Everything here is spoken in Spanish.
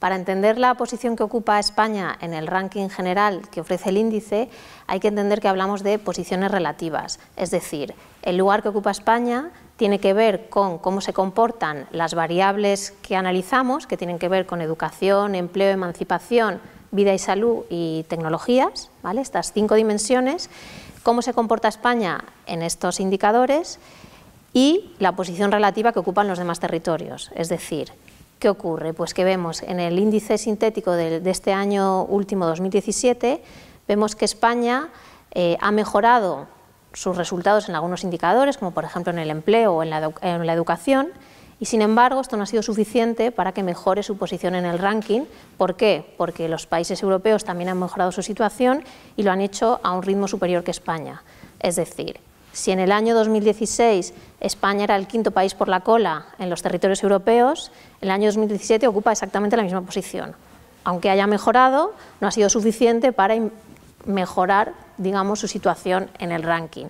Para entender la posición que ocupa España en el ranking general que ofrece el índice, hay que entender que hablamos de posiciones relativas, es decir, el lugar que ocupa España tiene que ver con cómo se comportan las variables que analizamos, que tienen que ver con educación, empleo, emancipación, vida y salud y tecnologías, ¿vale? estas cinco dimensiones, cómo se comporta España en estos indicadores y la posición relativa que ocupan los demás territorios, es decir, ¿Qué ocurre? Pues que vemos en el índice sintético de, este año último, 2017, vemos que España eh, ha mejorado sus resultados en algunos indicadores, como por ejemplo en el empleo o en la, en la educación, y sin embargo esto no ha sido suficiente para que mejore su posición en el ranking. ¿Por qué? Porque los países europeos también han mejorado su situación y lo han hecho a un ritmo superior que España. Es decir, si en el año 2016 España era el quinto país por la cola en los territorios europeos, el año 2017 ocupa exactamente la misma posición. Aunque haya mejorado, no ha sido suficiente para mejorar digamos, su situación en el ranking.